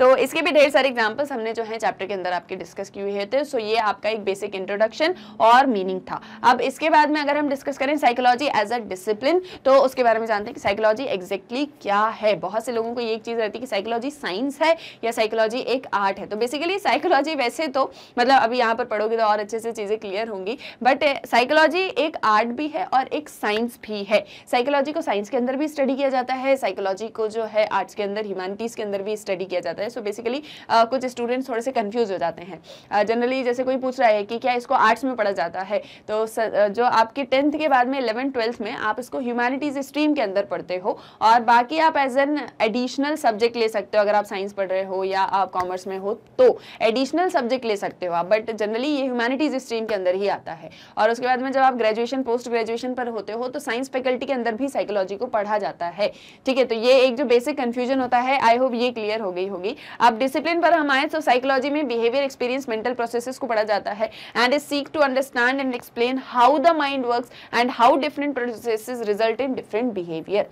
तो इसके भी ढेर सारे एग्जाम्पल्स हमने जो है चैप्टर के अंदर आपके डिस्कस किए हुए थे सो ये आपका एक बेसिक इंट्रोडक्शन और मीनिंग था अब इसके बाद में अगर हम डिस्कस करें साइकोलॉजी एज अ डिसिप्लिन तो उसके बारे में जानते हैं कि साइकोलॉजी एग्जैक्टली क्या है बहुत से लोगों को ये एक चीज़ रहती है कि साइकोलॉजी साइंस है या साइकोलॉजी एक आर्ट है तो बेसिकली साइकोलॉजी वैसे तो मतलब अभी यहाँ पर पढ़ोगे तो और अच्छे से चीज़ें क्लियर होंगी बट साइकोलॉजी eh, एक आर्ट भी है और एक साइंस भी है साइकोलॉजी को साइंस के अंदर भी स्टडी किया जाता है साइकोलॉजी को जो है आर्ट्स के अंदर ह्यूमैनिटीज़ के अंदर भी स्टडी किया जाता है है सो बेसिकली uh, कुछ स्टूडेंट्स थोड़े से कन्फ्यूज़ हो जाते हैं जनरली uh, जैसे कोई पूछ रहा है कि क्या इसको आर्ट्स में पढ़ा जाता है तो uh, जो आपके टेंथ के बाद में इलेवन ट्वेल्थ में आप इसको ह्यूमैनिटीज़ स्ट्रीम के अंदर पढ़ते हो और बाकी आप एज एन एडिशनल सब्जेक्ट ले सकते हो अगर आप साइंस पढ़ रहे हो या आप कॉमर्स में हो तो एडिशनल सब्जेक्ट ले सकते हो आप बट जनरली ये ह्यूमैनिटीज़ स्ट्रीम के अंदर ही आता है और उसके बाद में जब आप ग्रेजुएशन पोस्ट ग्रेजुएशन पर होते हो तो साइंस फैकल्टी के अंदर भी साइकोलॉजी को पढ़ा जाता है ठीक है तो ये एक जो बेसिक कन्फ्यूजन होता है आई होप ये क्लियर हो गई होगी अब डिसिप्लिन पर हमारे तो साइकोलॉजी में बिहेवियर एक्सपीरियंस मेंटल प्रोसेसेस को पढ़ा जाता है and is seek to understand and explain how the mind work and how different processes result in different behaviour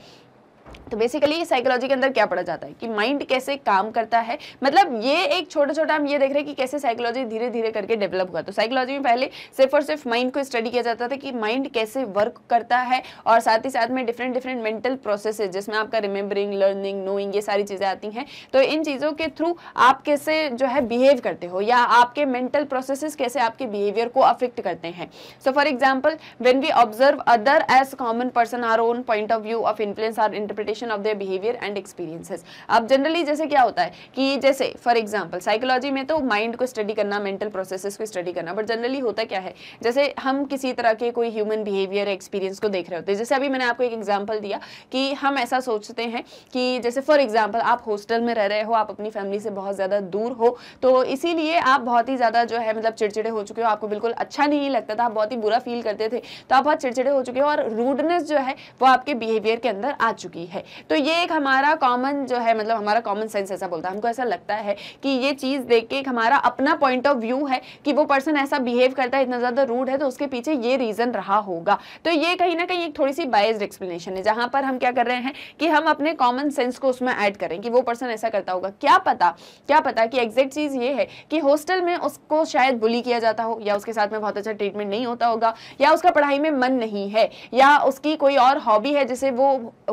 तो बेसिकली साइकोलॉजी के अंदर क्या पढ़ा जाता है कि माइंड कैसे काम करता है मतलब ये एक छोटा छोटा हम ये देख रहे हैं कि कैसे साइकोलॉजी धीरे धीरे करके डेवलप हुआ तो साइकोलॉजी में पहले सिर्फ और सिर्फ माइंड को स्टडी किया जाता था कि माइंड कैसे वर्क करता है और साथ ही साथ में डिफरेंट डिफरेंट मेंटल प्रोसेस जिसमें आपका रिमेंबरिंग लर्निंग नोइंग ये सारी चीज़ें आती हैं तो इन चीज़ों के थ्रू आप कैसे जो है बिहेव करते हो या आपके मेंटल प्रोसेस कैसे आपके बिहेवियर को अफेक्ट करते हैं so for example when we observe other as common person our own point of view of influence our interpretation observation of their behaviour and experiences अब जनरली जैसे क्या होता है कि जैसे फॉर एग्जाम्पल साइकोलॉजी में तो माइंड को स्टडी करना मेंटल प्रोसेसेस को स्टडी करना बट जनरली होता क्या है जैसे हम किसी तरह के कोई ह्यूमन बिहेवियर एक्सपीरियंस को देख रहे होते हैं जैसे अभी मैंने आपको एक एग्जाम्पल दिया कि हम ऐसा सोचते हैं कि जैसे फॉर एग्जाम्पल आप हॉस्टल में रह रहे हो आप अपनी फैमिली से बहुत ज़्यादा दूर हो तो इसीलिए आप बहुत ही ज़्यादा जो है मतलब चिड़चिड़े हो चुके हो आपको बिल्कुल अच्छा नहीं लगता था आप बहुत ही बुरा फील करते थे तो आप बहुत चिड़चिड़े हो चुके हो और रूडनेस जो है वो आपके बिहेवियर के अंदर आ चुकी है तो ये एक हमारा कॉमन जो है मतलब हमारा कॉमन सेंस ऐसा बोलता है हमको ऐसा लगता है कि ये चीज़ देख के एक हमारा अपना पॉइंट ऑफ व्यू है कि वो पर्सन ऐसा बिहेव करता है इतना ज़्यादा रूड है तो उसके पीछे ये रीज़न रहा होगा तो ये कहीं ना कहीं एक थोड़ी सी बाइज एक्सप्लेनेशन है जहां पर हम क्या कर रहे हैं कि हम अपने कॉमन सेंस को उसमें ऐड करें कि वो पर्सन ऐसा करता होगा क्या पता क्या पता कि एग्जैक्ट चीज़ ये है कि हॉस्टल में उसको शायद बुली किया जाता हो या उसके साथ में बहुत अच्छा ट्रीटमेंट नहीं होता होगा या उसका पढ़ाई में मन नहीं है या उसकी कोई और हॉबी है जिसे वो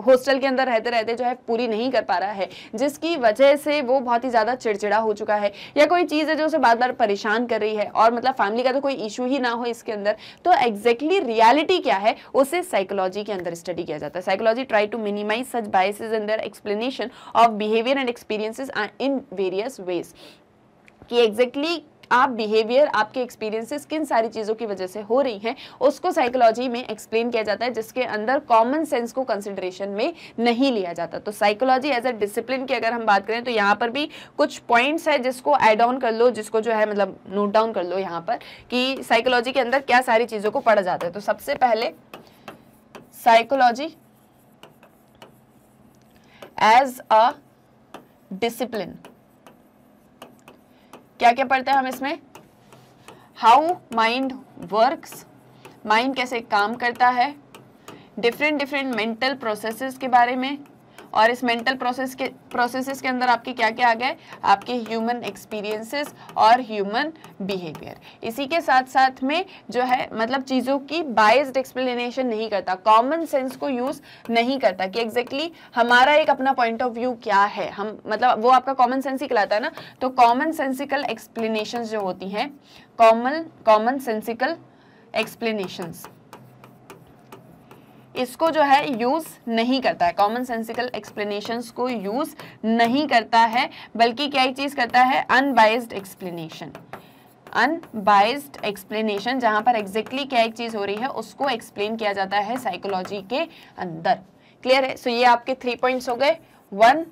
हॉस्टल के अंदर रहते रहते जो है पूरी नहीं कर पा रहा है जिसकी वजह से वो बहुत ही ज़्यादा चिड़चिड़ा हो चुका है या कोई चीज़ है जो उसे बार बार परेशान कर रही है और मतलब फैमिली का तो कोई इशू ही ना हो इसके अंदर तो एग्जैक्टली रियालिटी क्या है उसे साइकोलॉजी के अंदर स्टडी किया जाता है psychology try to minimize such biases in their explanation of behaviour and experiences in various ways कि एग्जैक्टली exactly आप बिहेवियर आपके एक्सपीरियंसेस किन सारी चीज़ों की वजह से हो रही हैं उसको साइकोलॉजी में एक्सप्लेन किया जाता है जिसके अंदर कॉमन सेंस को कंसिडरेशन में नहीं लिया जाता तो साइकोलॉजी एज अ डिसिप्लिन की अगर हम बात करें तो यहाँ पर भी कुछ पॉइंट्स है जिसको एड ऑन कर लो जिसको जो है मतलब नोट डाउन कर लो यहाँ पर कि साइकोलॉजी के अंदर क्या सारी चीज़ों को पढ़ा जाता है तो सबसे पहले साइकोलॉजी एज अ डिसिप्लिन क्या क्या पढ़ते हैं हम इसमें हाउ माइंड वर्क्स माइंड कैसे काम करता है डिफरेंट डिफरेंट मेंटल प्रोसेसेस के बारे में और इस मेंटल प्रोसेस के प्रोसेसेस के अंदर आपके क्या क्या आ गए आपके ह्यूमन एक्सपीरियंसेस और ह्यूमन बिहेवियर इसी के साथ साथ में जो है मतलब चीज़ों की बाइस्ड एक्सप्लेनेशन नहीं करता कॉमन सेंस को यूज़ नहीं करता कि एग्जैक्टली exactly हमारा एक अपना पॉइंट ऑफ व्यू क्या है हम मतलब वो आपका कॉमन सेंस ही कहलाता है ना तो कॉमन सेंसिकल एक्सप्लेनेशन जो होती हैं कॉमन कॉमन सेंसिकल एक्सप्लेनेशंस इसको जो है यूज़ नहीं करता है कॉमन सेंसिकल एक्सप्लेनेशन को यूज़ नहीं करता है बल्कि क्या चीज़ करता है अनबाइज एक्सप्लेनेशन अनबाइज एक्सप्लेनेशन जहां पर एग्जैक्टली exactly क्या एक चीज़ हो रही है उसको एक्सप्लेन किया जाता है साइकोलॉजी के अंदर क्लियर है सो so, ये आपके थ्री पॉइंट्स हो गए वन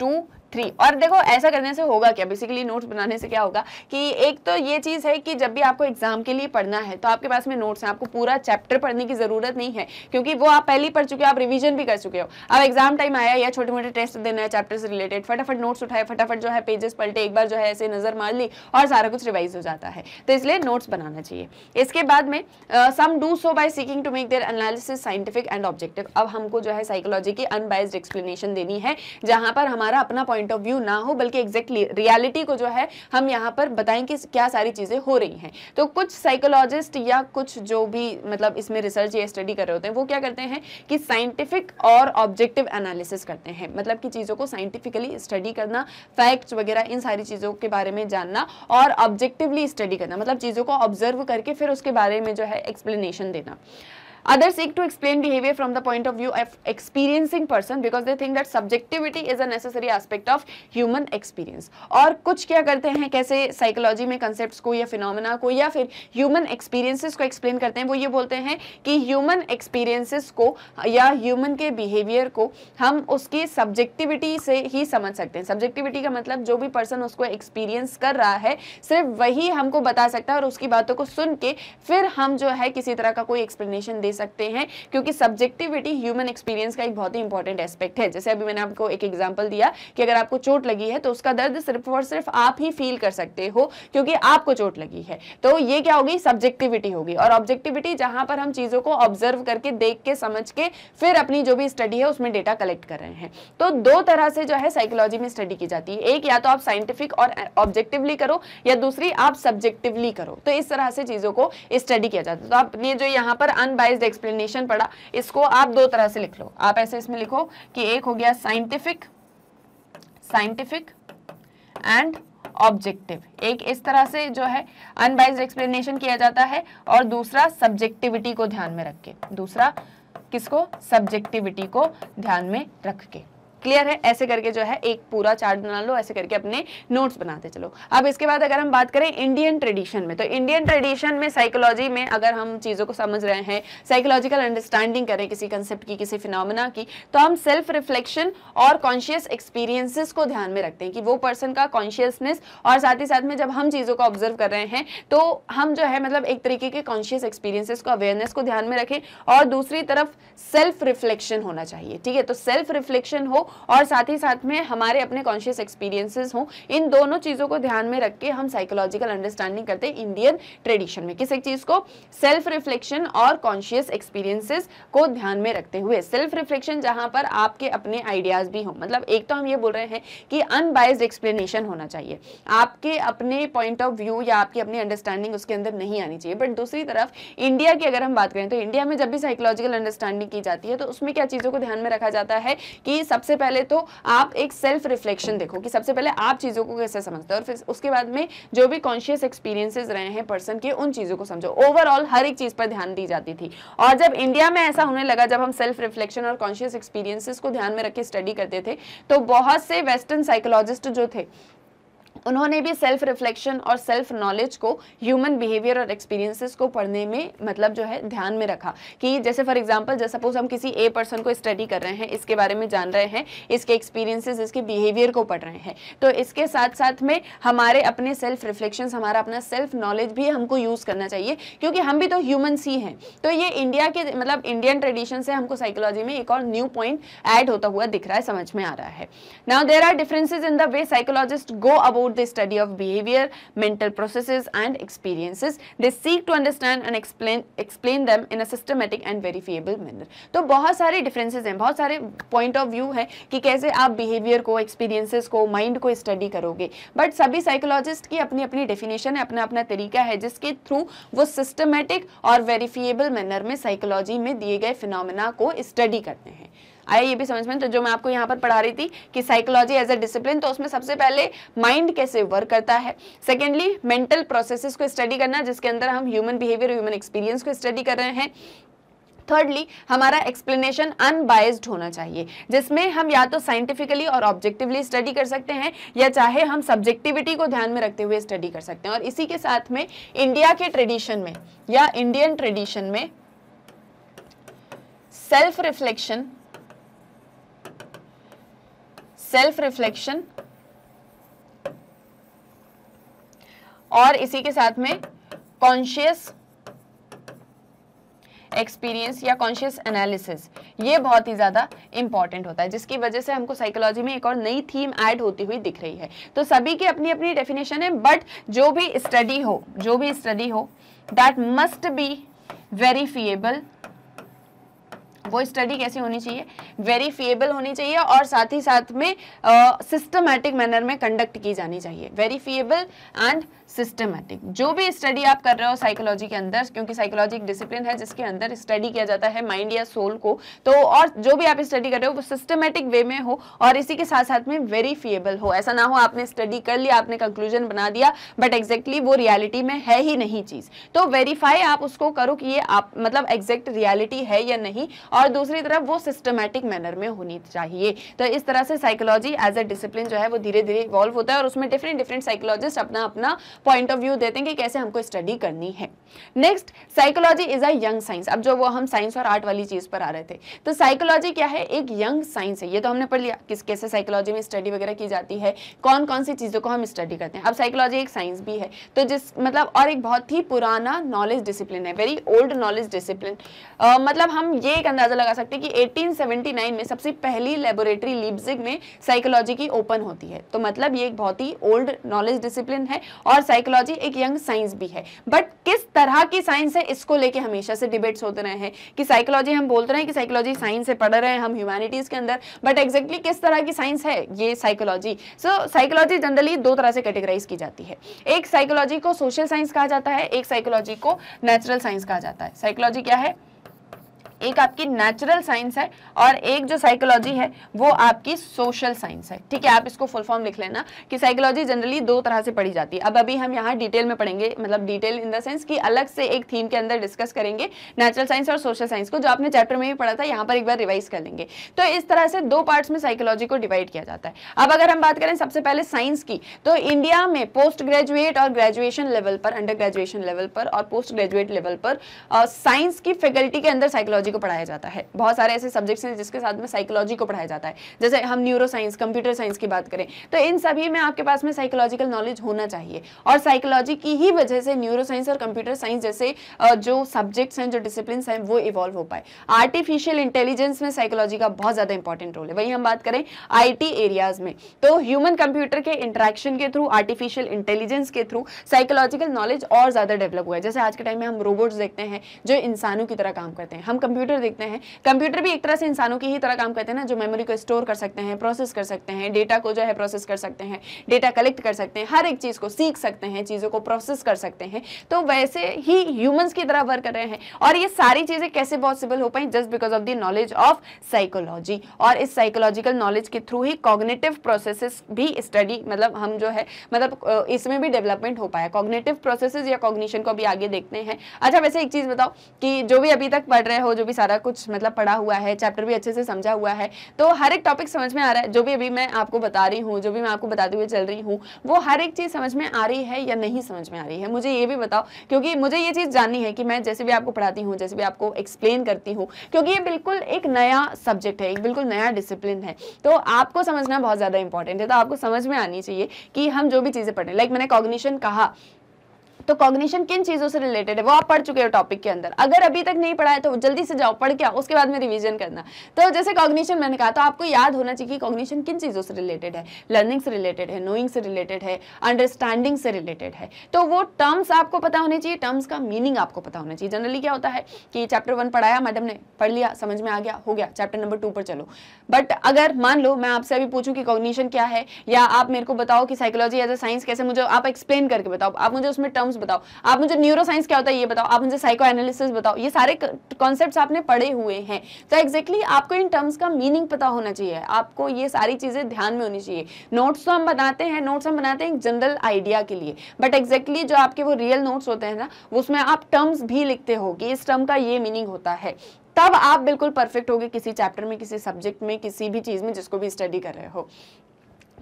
टू थ्री और देखो ऐसा करने से होगा क्या बेसिकली नोट्स बनाने से क्या होगा कि एक तो ये चीज़ है कि जब भी आपको एग्जाम के लिए पढ़ना है तो आपके पास में नोट्स हैं आपको पूरा चैप्टर पढ़ने की ज़रूरत नहीं है क्योंकि वो आप पहले पढ़ चुके हो आप रिविजन भी कर चुके हो अब एग्जाम टाइम आया या छोटे मोटे टेस्ट देना है चैप्टर से रिलेटेड फटाफट नोट्स उठाए फटाफट जो है पेजेस पलटे एक बार जो है ऐसे नज़र मार ली और सारा कुछ रिवाइज हो जाता है तो इसलिए नोट्स बनाना चाहिए इसके बाद में some do so by seeking to make their analysis scientific and objective अब हमको जो है साइकोलॉजी की अनबाइज एक्सप्लेनेशन देनी है जहाँ पर हमारा अपना पॉइंट पॉइंट ऑफ व्यू ना हो बल्कि एग्जैक्टली रियलिटी को जो है हम यहाँ पर बताएं कि क्या सारी चीज़ें हो रही हैं तो कुछ साइकोलॉजिस्ट या कुछ जो भी मतलब इसमें रिसर्च या स्टडी कर रहे होते हैं वो क्या करते हैं कि साइंटिफिक और ऑब्जेक्टिव एनालिसिस करते हैं मतलब कि चीज़ों को साइंटिफिकली स्टडी करना फैक्ट्स वगैरह इन सारी चीज़ों के बारे में जानना और ऑब्जेक्टिवली स्टडी करना मतलब चीज़ों को ऑब्जर्व करके फिर उसके बारे में जो है एक्सप्लेनेशन देना others seek to explain behaviour from the point of view of experiencing person because they think that subjectivity is a necessary aspect of human experience. और कुछ क्या करते हैं कैसे साइकोलॉजी में कंसेप्ट को या फिनोमिना को या फिर ह्यूमन एक्सपीरियंसिस को एक्सप्लेन करते हैं वो ये बोलते हैं कि ह्यूमन एक्सपीरियंसिस को या ह्यूमन के बिहेवियर को हम उसकी सब्जेक्टिविटी से ही समझ सकते हैं सब्जेक्टिविटी का मतलब जो भी पर्सन उसको एक्सपीरियंस कर रहा है सिर्फ वही हमको बता सकता है और उसकी बातों को सुन के फिर हम जो है किसी तरह का कोई एक्सप्लेनेशन दे ले सकते हैं क्योंकि सब्जेक्टिविटी ह्यूमन एक्सपीरियंस का एक बहुत ही इंपॉर्टेंट एस्पेक्ट है जैसे अभी मैंने आपको एक एग्जाम्पल दिया कि अगर आपको चोट लगी है तो उसका दर्द सिर्फ और सिर्फ आप ही फील कर सकते हो क्योंकि आपको चोट लगी है तो ये क्या होगी सब्जेक्टिविटी होगी और ऑब्जेक्टिविटी जहां पर हम चीज़ों को ऑब्जर्व करके देख के समझ के फिर अपनी जो भी स्टडी है उसमें डेटा कलेक्ट कर रहे हैं तो दो तरह से जो है साइकोलॉजी में स्टडी की जाती है एक या तो आप साइंटिफिक और ऑब्जेक्टिवली करो या दूसरी आप सब्जेक्टिवली करो तो इस तरह से चीज़ों को स्टडी किया जाता है तो आपने जो यहाँ पर अनबाइज विद एक्सप्लेनेशन पढ़ा इसको आप दो तरह से लिख लो आप ऐसे इसमें लिखो कि एक हो गया साइंटिफिक साइंटिफिक एंड ऑब्जेक्टिव एक इस तरह से जो है अनबाइज एक्सप्लेनेशन किया जाता है और दूसरा सब्जेक्टिविटी को ध्यान में रख के दूसरा किसको सब्जेक्टिविटी को ध्यान में रख के क्लियर है ऐसे करके जो है एक पूरा चार्ट बना लो ऐसे करके अपने नोट्स बनाते चलो अब इसके बाद अगर हम बात करें इंडियन ट्रेडिशन में तो इंडियन ट्रेडिशन में साइकोलॉजी में अगर हम चीज़ों को समझ रहे हैं साइकोलॉजिकल अंडरस्टैंडिंग करें किसी कंसेप्ट की किसी फिनोमिना की तो हम सेल्फ रिफ्लेक्शन और कॉन्शियस एक्सपीरियंसिस को ध्यान में रखते हैं कि वो पर्सन का कॉन्शियसनेस और साथ ही साथ में जब हम चीज़ों को ऑब्जर्व कर रहे हैं तो हम जो है मतलब एक तरीके के कॉन्शियस एक्सपीरियंसिस को अवेयरनेस को ध्यान में रखें और दूसरी तरफ सेल्फ रिफ्लेक्शन होना चाहिए ठीक है तो सेल्फ रिफ्लेक्शन हो और साथ ही साथ में हमारे अपने कॉन्शियस एक्सपीरियंसेस हों इन दोनों चीज़ों को ध्यान में रख के हम साइकोलॉजिकल अंडरस्टैंडिंग करते हैं इंडियन ट्रेडिशन में किस एक चीज़ को सेल्फ रिफ्लेक्शन और कॉन्शियस एक्सपीरियंसेस को ध्यान में रखते हुए सेल्फ रिफ्लेक्शन जहाँ पर आपके अपने आइडियाज़ भी हों मतलब एक तो हम ये बोल रहे हैं कि अनबाइज एक्सप्लेनेशन होना चाहिए आपके अपने पॉइंट ऑफ व्यू या आपकी अपनी अंडरस्टैंडिंग उसके अंदर नहीं आनी चाहिए बट दूसरी तरफ इंडिया की अगर हम बात करें तो इंडिया में जब भी साइकोलॉजिकल अंडरस्टैंडिंग की जाती है तो उसमें क्या चीज़ों को ध्यान में रखा जाता है कि सबसे पहले तो आप एक सेल्फ रिफ्लेक्शन देखो कि सबसे पहले आप चीज़ों को कैसे समझते हो और फिर उसके बाद में जो भी कॉन्शियस एक्सपीरियंसेस रहे हैं पर्सन के उन चीज़ों को समझो ओवरऑल हर एक चीज़ पर ध्यान दी जाती थी और जब इंडिया में ऐसा होने लगा जब हम सेल्फ रिफ्लेक्शन और कॉन्शियस एक्सपीरियंसिस को ध्यान में रखे स्टडी करते थे तो बहुत से वेस्टर्न साइकोलॉजिस्ट जो थे उन्होंने भी सेल्फ रिफ्लेक्शन और सेल्फ नॉलेज को ह्यूमन बिहेवियर और एक्सपीरियंसेस को पढ़ने में मतलब जो है ध्यान में रखा कि जैसे फॉर एग्जांपल जैसे सपोज हम किसी ए पर्सन को स्टडी कर रहे हैं इसके बारे में जान रहे हैं इसके एक्सपीरियंसेस इसके बिहेवियर को पढ़ रहे हैं तो इसके साथ साथ में हमारे अपने सेल्फ रिफ्लेक्शन हमारा अपना सेल्फ नॉलेज भी हमको यूज़ करना चाहिए क्योंकि हम भी तो ह्यूमन सी हैं तो ये इंडिया के मतलब इंडियन ट्रेडिशन से हमको साइकोलॉजी में एक और न्यू पॉइंट ऐड होता हुआ दिख रहा है समझ में आ रहा है now there are differences in the way psychologist go about about the study of behavior, mental processes and experiences. They seek to understand and explain explain them in a systematic and verifiable manner. to bahut sare differences hain bahut sare point of view hai ki kaise aap behavior ko experiences ko mind ko study karoge but sabhi psychologist ki apni apni definition hai apna apna tarika hai jiske through wo systematic और verifiable manner mein psychology mein diye gaye phenomena ko study karte hain आया ये भी समझ में तो जो मैं आपको यहाँ पर पढ़ा रही थी कि साइकोलॉजी एज ए डिसिप्लिन तो उसमें सबसे पहले माइंड कैसे वर्क करता है सेकेंडली मेंटल प्रोसेसेस को स्टडी करना जिसके अंदर हम ह्यूमन बिहेवियर ह्यूमन एक्सपीरियंस को स्टडी कर रहे हैं थर्डली हमारा एक्सप्लेनेशन अनबायस्ड होना चाहिए जिसमें हम या तो साइंटिफिकली और ऑब्जेक्टिवली स्टडी कर सकते हैं या चाहे हम सब्जेक्टिविटी को ध्यान में रखते हुए स्टडी कर सकते हैं और इसी के साथ में इंडिया के ट्रेडिशन में या इंडियन ट्रेडिशन में सेल्फ रिफ्लेक्शन सेल्फ रिफ्लेक्शन और इसी के साथ में कॉन्शियस एक्सपीरियंस या कॉन्शियस एनालिसिस ये बहुत ही ज़्यादा इंपॉर्टेंट होता है जिसकी वजह से हमको साइकोलॉजी में एक और नई थीम ऐड होती हुई दिख रही है तो सभी की अपनी अपनी डेफिनेशन है बट जो भी स्टडी हो जो भी स्टडी हो दैट मस्ट बी वेरीफिएबल वो स्टडी कैसी होनी चाहिए वेरीफिएबल होनी चाहिए और साथ ही साथ में uh, मैनर में कंडक्ट की जानी चाहिए वेरीफिएबल एंड सिस्टमैटिक जो भी स्टडी आप कर रहे हो साइकोलॉजी के अंदर क्योंकि साइकोलॉजी एक डिसिप्लिन है जिसके अंदर स्टडी किया जाता है माइंड या सोल को तो और जो भी आप स्टडी कर रहे हो वो सिस्टमैटिक वे में हो और इसी के साथ साथ में वेरीफिएबल हो ऐसा ना हो आपने स्टडी कर लिया आपने कंक्लूजन बना दिया बट एग्जैक्टली वो रियालिटी में है ही नहीं चीज़ तो वेरीफाई आप उसको करो कि ये आप मतलब एग्जैक्ट रियालिटी है या नहीं और दूसरी तरफ वो सिस्टमैटिक मैनर में होनी चाहिए तो इस तरह से साइकोलॉजी एज ए डिसिप्लिन जो है वो धीरे धीरे इवॉल्व होता है और उसमें डिफरेंट डिफरेंट साइकोलॉजिस्ट अपना अपना पॉइंट ऑफ व्यू देते हैं कि कैसे हमको स्टडी करनी है next psychology is a young science अब जो वो हम साइंस और आर्ट वाली चीज़ पर आ रहे थे तो साइकोलॉजी क्या है एक यंग साइंस है ये तो हमने पढ़ लिया किस कैसे साइकोलॉजी में स्टडी वगैरह की जाती है कौन कौन सी चीज़ों को हम स्टडी करते हैं अब साइकोलॉजी एक साइंस भी है तो जिस मतलब और एक बहुत ही पुराना नॉलेज डिसिप्लिन है वेरी ओल्ड नॉलेज डिसिप्लिन मतलब हम ये एक अंदाज़ा लगा सकते हैं कि एटीन में सबसे पहली लेबोरेटरी लिप्सिक में साइकोलॉजी की ओपन होती है तो मतलब ये एक बहुत ही ओल्ड नॉलेज डिसिप्लिन है और साइकोलॉजी एक यंग साइंस भी है बट किस तरह की साइंस है इसको लेके हमेशा से डिबेट्स होते रहे हैं कि साइकोलॉजी हम बोलते रहे हैं कि साइकोलॉजी साइंस से पढ़ रहे हैं हम ह्यूमैनिटीज के अंदर बट एग्जैक्टली किस तरह की साइंस है ये साइकोलॉजी सो साइकोलॉजी जनरली दो तरह से कैटेगराइज की जाती है एक साइकोलॉजी को सोशल साइंस कहा जाता है एक साइकोलॉजी को नेचुरल साइंस कहा जाता है साइकोलॉजी क्या है एक आपकी नेचुरल साइंस है और एक जो साइकोलॉजी है वो आपकी सोशल साइंस है ठीक है आप इसको फुल फॉर्म लिख लेना कि साइकोलॉजी जनरली दो तरह से पढ़ी जाती है अब अभी हम यहाँ डिटेल में पढ़ेंगे मतलब डिटेल इन द सेंस कि अलग से एक थीम के अंदर डिस्कस करेंगे नेचुरल साइंस और सोशल साइंस को जो आपने चैप्टर में भी पढ़ा था यहाँ पर एक बार रिवाइज कर लेंगे तो इस तरह से दो पार्ट में साइकोलॉजी को डिवाइड किया जाता है अब अगर हम बात करें सबसे पहले साइंस की तो इंडिया में पोस्ट ग्रेजुएट और ग्रेजुएशन लेवल पर अंडर ग्रेजुएशन लेवल पर और पोस्ट ग्रेजुएट लेवल पर साइंस की फैकल्टी के अंदर साइकोलॉजी साइकोलॉजी को पढ़ाया जाता है बहुत सारे ऐसे सब्जेक्ट्स हैं जिसके साथ में साइकोलॉजी को पढ़ाया जाता है जैसे हम न्यूरो साइंस कंप्यूटर साइंस की बात करें तो इन सभी में आपके पास में साइकोलॉजिकल नॉलेज होना चाहिए और साइकोलॉजी की ही वजह से न्यूरो साइंस और कंप्यूटर साइंस जैसे जो सब्जेक्ट्स हैं जो डिसिप्लिन हैं वो इवॉल्व हो पाए आर्टिफिशियल इंटेलिजेंस में साइकोलॉजी का बहुत ज़्यादा इंपॉर्टेंट रोल है वही हम बात करें आई एरियाज में तो ह्यूमन कंप्यूटर के इंट्रैक्शन के थ्रू आर्टिफिशियल इंटेलिजेंस के थ्रू साइकोलॉजिकल नॉलेज और ज़्यादा डेवलप हुआ है जैसे आज के टाइम में हम रोबोट्स देखते हैं जो इंसानों की तरह काम करते हैं हम कंप्यूटर कंप्यूटर देखते हैं कंप्यूटर भी एक तरह से इंसानों की ही तरह काम करते हैं ना जो मेमोरी को स्टोर कर सकते हैं प्रोसेस कर सकते हैं डेटा को जो है प्रोसेस कर सकते हैं डेटा कलेक्ट कर सकते हैं हर एक चीज़ को सीख सकते हैं चीज़ों को प्रोसेस कर सकते हैं तो वैसे ही ह्यूमंस की तरह वर्क कर रहे हैं और ये सारी चीज़ें कैसे पॉसिबल हो पाई just because of the knowledge of psychology और इस साइकोलॉजिकल नॉलेज के थ्रू ही कॉग्नेटिव प्रोसेस भी स्टडी मतलब हम जो है मतलब इसमें भी डेवलपमेंट हो पाया कॉग्नेटिव प्रोसेस या कॉग्निशन को भी आगे देखते हैं अच्छा वैसे एक चीज़ बताओ कि जो भी अभी तक पढ़ रहे हो जो भी सारा कुछ मतलब पढ़ा हुआ है चैप्टर भी अच्छे से समझा हुआ है तो हर एक टॉपिक समझ में आ रहा है जो भी अभी मैं आपको बता रही हूँ जो भी मैं आपको बताते हुए चल रही हूँ वो हर एक चीज़ समझ में आ रही है या नहीं समझ में आ रही है मुझे ये भी बताओ क्योंकि मुझे ये चीज़ जाननी है कि मैं जैसे भी आपको पढ़ाती हूँ जैसे भी आपको एक्सप्लेन करती हूँ क्योंकि ये बिल्कुल एक नया सब्जेक्ट है एक बिल्कुल नया डिसिप्लिन है तो आपको समझना बहुत ज़्यादा इंपॉर्टेंट है तो आपको समझ में आनी चाहिए कि हम जो भी चीज़ें पढ़ें लाइक मैंने कॉग्निशन कहा तो कॉग्निशन किन चीजों से रिलेटेड है वो आप पढ़ चुके हो टॉपिक के अंदर अगर अभी तक नहीं पढ़ा है तो जल्दी से जाओ पढ़ के आओ उसके बाद में रिविजन करना तो जैसे कॉग्निशन मैंने कहा तो आपको याद होना चाहिए कि कॉग्निशन किन चीज़ों से रिलेटेड है लर्निंग से रिलेटेड है नोइंग से रिलेटेड है अंडरस्टैंडिंग से रिलेटेड है तो वो टर्म्स आपको पता होने चाहिए टर्म्स का मीनिंग आपको पता होना चाहिए जनरली क्या होता है कि चैप्टर वन पढ़ाया मैडम ने पढ़ लिया समझ में आ गया हो गया चैप्टर नंबर टू पर चलो बट अगर मान लो मैं आपसे अभी पूछूँ कि कॉग्निशन क्या है या आप मेरे को बताओ कि साइकोलॉजी एज अ साइंस कैसे मुझे आप एक्सप्लेन करके बताओ आप मुझे उसमें टर्म्स बताओ आप मुझे न्यूरो साइंस क्या होता है ये बताओ आप मुझे साइको एनालिसिस बताओ ये सारे कॉन्सेप्ट आपने पढ़े हुए हैं तो एग्जैक्टली exactly आपको इन टर्म्स का मीनिंग पता होना चाहिए आपको ये सारी चीज़ें ध्यान में होनी चाहिए नोट्स तो हम बनाते हैं नोट्स हम बनाते हैं जनरल आइडिया के लिए बट एग्जैक्टली exactly जो आपके वो रियल नोट्स होते हैं ना उसमें आप टर्म्स भी लिखते हो कि इस टर्म का ये मीनिंग होता है तब आप बिल्कुल परफेक्ट होगे किसी चैप्टर में किसी सब्जेक्ट में किसी भी चीज़ में जिसको भी स्टडी कर रहे हो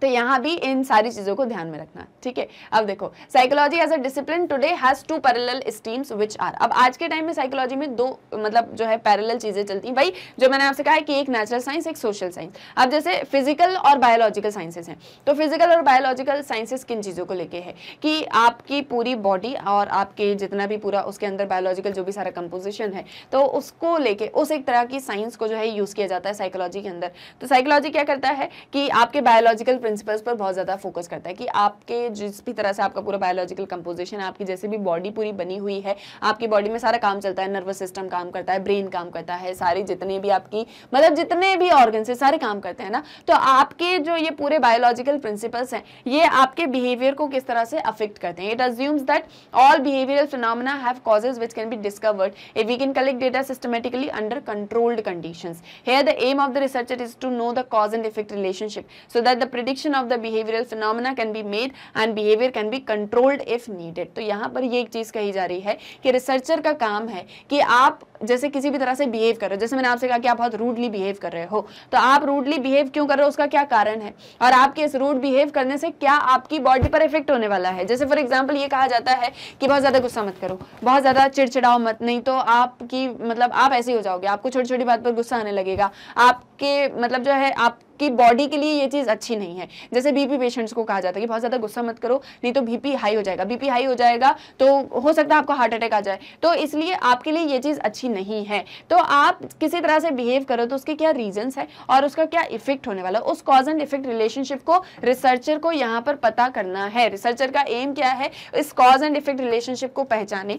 तो यहाँ भी इन सारी चीज़ों को ध्यान में रखना ठीक है अब देखो psychology as a discipline today has two parallel streams which are अब आज के टाइम में साइकोलॉजी में दो मतलब जो है पैरेलल चीज़ें चलती हैं भाई जो मैंने आपसे कहा है कि एक नेचुरल साइंस एक सोशल साइंस अब जैसे फिजिकल और बायोलॉजिकल साइंसेज हैं तो फिजिकल और बायोलॉजिकल साइंसेज किन चीज़ों को लेके है कि आपकी पूरी बॉडी और आपके जितना भी पूरा उसके अंदर बायोलॉजिकल जो भी सारा कंपोजिशन है तो उसको लेके उस एक तरह की साइंस को जो है यूज़ किया जाता है साइकोलॉजी के अंदर तो साइकोलॉजी क्या करता है कि आपके बायोलॉजिकल प्रिंसिपल्स पर बहुत ज़्यादा फोकस करता है कि आपके जिस भी तरह से आपका पूरा बायोलॉजिकल कंपोजिशन आपकी जैसे भी बॉडी पूरी बनी हुई है आपकी बॉडी में सारा काम चलता है नर्वस सिस्टम काम करता है ब्रेन काम करता है सारी जितने भी आपकी मतलब जितने भी ऑर्गन से सारे काम करते हैं ना तो आपके जो ये पूरे बायोलॉजिकल प्रिंसिपल्स हैं ये आपके बिहेवियर को किस तरह से अफेक्ट करते हैं it assumes that all behaviour phenomena have causes which can be discovered a we can collect data systematically under controlled condition here the aim of the researcher is to know the cause and effect relationship so that the prediction prediction of the behavioral phenomena can be made and behavior can be controlled if needed तो यहाँ पर ये एक चीज़ कही जा रही है कि रिसर्चर का काम है कि आप जैसे किसी भी तरह से बिहेव कर रहे हो जैसे मैंने आपसे कहा कि आप बहुत रूडली बिहेव कर रहे हो तो आप रूडली बिहेव क्यों कर रहे हो उसका क्या कारण है और आपके इस रूड बिहेव करने से क्या आपकी बॉडी पर इफेक्ट होने वाला है जैसे फॉर एग्जाम्पल ये कहा जाता है कि बहुत ज़्यादा गुस्सा मत करो बहुत ज़्यादा चिड़चिड़ाओ मत नहीं तो आपकी मतलब आप ऐसे हो जाओगे आपको छोटी छोटी बात पर गुस्सा आने लगेगा आपके मतलब जो है आप कि बॉडी के लिए ये चीज़ अच्छी नहीं है जैसे बीपी पेशेंट्स को कहा जाता है कि बहुत ज़्यादा गुस्सा मत करो नहीं तो बीपी हाई हो जाएगा बीपी हाई हो जाएगा तो हो सकता है आपको हार्ट अटैक आ जाए तो इसलिए आपके लिए ये चीज़ अच्छी नहीं है तो आप किसी तरह से बिहेव करो तो उसके क्या रीजन्स है और उसका क्या इफेक्ट होने वाला है उस कॉज एंड इफेक्ट रिलेशनशिप को रिसर्चर को यहाँ पर पता करना है रिसर्चर का एम क्या है इस कॉज एंड इफेक्ट रिलेशनशिप को पहचाने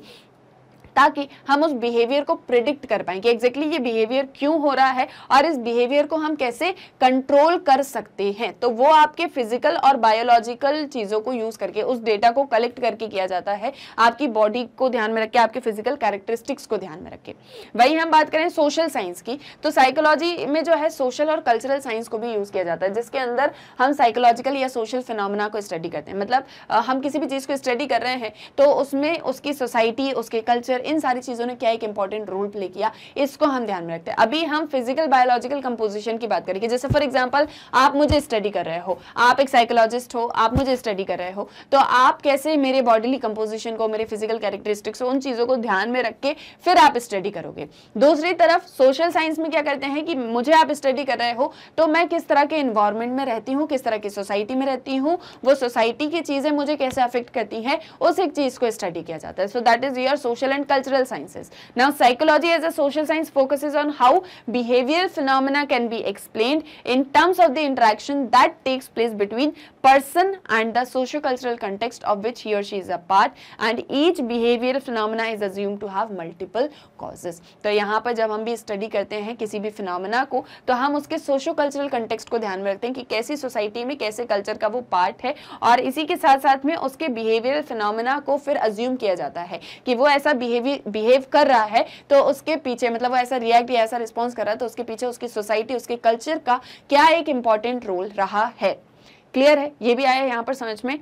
ताकि हम उस बिहेवियर को प्रिडिक्ट कर पाए कि एग्जैक्टली exactly ये बिहेवियर क्यों हो रहा है और इस बिहेवियर को हम कैसे कंट्रोल कर सकते हैं तो वो आपके फिजिकल और बायोलॉजिकल चीज़ों को यूज़ करके उस डेटा को कलेक्ट करके किया जाता है आपकी बॉडी को ध्यान में रखे आपके फिजिकल कैरेक्टरिस्टिक्स को ध्यान में रखे वही हम बात करें सोशल साइंस की तो साइकोलॉजी में जो है सोशल और कल्चरल साइंस को भी यूज़ किया जाता है जिसके अंदर हम साइकोलॉजिकल या सोशल फिनोमिना को स्टडी करते हैं मतलब हम किसी भी चीज़ को स्टडी कर रहे हैं तो उसमें उसकी सोसाइटी उसके कल्चर स्ट्रक्चर इन सारी चीज़ों ने क्या एक इंपॉर्टेंट रोल प्ले किया इसको हम ध्यान में रखते हैं अभी हम फिजिकल बायोलॉजिकल कंपोजिशन की बात करेंगे जैसे फॉर एग्जाम्पल आप मुझे स्टडी कर रहे हो आप एक साइकोलॉजिस्ट हो आप मुझे स्टडी कर रहे हो तो आप कैसे मेरे बॉडीली कंपोजिशन को मेरे फिजिकल कैरेक्टरिस्टिक्स उन चीज़ों को ध्यान में रख के फिर आप स्टडी करोगे दूसरी तरफ सोशल साइंस में क्या करते हैं कि मुझे आप स्टडी कर रहे हो तो मैं किस तरह के इन्वायरमेंट में रहती हूँ किस तरह की सोसाइटी में रहती हूँ वो सोसाइटी की चीज़ें मुझे कैसे अफेक्ट करती हैं उस एक चीज़ को स्टडी किया जाता है so that is your social and cultural sciences. Now psychology as a social science focuses on how behavioral phenomena can be explained in terms of the interaction that takes place between person and the socio-cultural context of which he or she is a part and each behavioral phenomena is assumed to have multiple causes. तो यहाँ पर जब हम भी study करते हैं किसी भी phenomena को तो हम उसके socio-cultural context को ध्यान में रखते हैं कि कैसी society में कैसे culture का वो part है और इसी के साथ साथ में उसके behavioral phenomena को फिर assume किया जाता है कि वो ऐसा behavior बिहेव कर रहा है तो उसके पीछे मतलब वो ऐसा रिएक्ट या ऐसा रिस्पॉन्स कर रहा है तो उसके पीछे उसकी सोसाइटी उसके कल्चर का क्या एक इंपॉर्टेंट रोल रहा है क्लियर है ये भी आया यहाँ पर समझ में